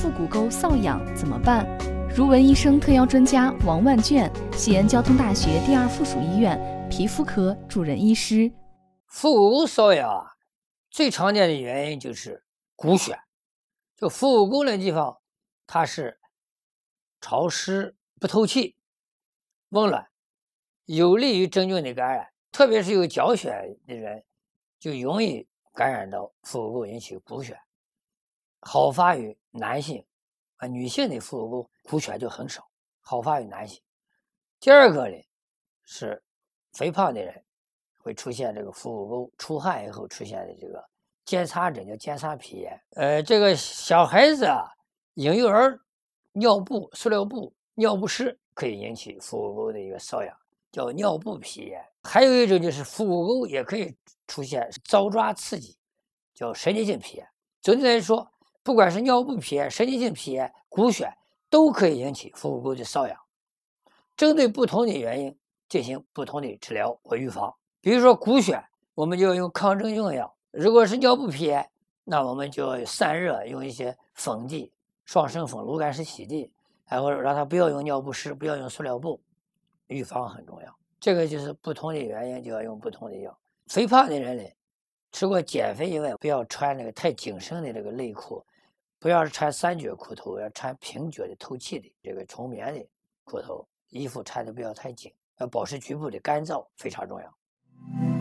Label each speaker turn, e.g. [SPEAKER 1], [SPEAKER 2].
[SPEAKER 1] 腹股沟瘙痒怎么办？如文医生特邀专家王万卷，西安交通大学第二附属医院皮肤科主任医师。腹股沟瘙痒啊，最常
[SPEAKER 2] 见的原因就是股癣。就腹股沟那地方，它是潮湿、不透气、温暖，有利于真菌的感染。特别是有脚癣的人，就容易感染到腹股沟，引起股癣，好发于。男性啊，女性的股沟股癣就很少，好发于男性。第二个呢，是肥胖的人会出现这个腹股沟出汗以后出现的这个尖擦疹，叫尖擦皮炎。呃，这个小孩子啊，婴幼儿尿布、塑料布、尿不湿可以引起腹股沟的一个瘙痒，叫尿布皮炎。还有一种就是腹股沟也可以出现遭抓刺激，叫神经性皮炎。总体来说。不管是尿布皮炎、神经性皮炎、骨癣，都可以引起腹股沟的瘙痒。针对不同的原因，进行不同的治疗或预防。比如说骨癣，我们就要用抗真菌药；如果是尿布皮炎，那我们就要散热，用一些粉剂、双生粉、芦甘石洗剂，然后让他不要用尿不湿，不要用塑料布。预防很重要。这个就是不同的原因就要用不同的药。肥胖的人呢，除了减肥以外，不要穿那个太紧身的这个内裤。不要是穿三角裤头，要穿平角的透气的这个纯棉的裤头，衣服穿的不要太紧，要保持局部的干燥非常重要。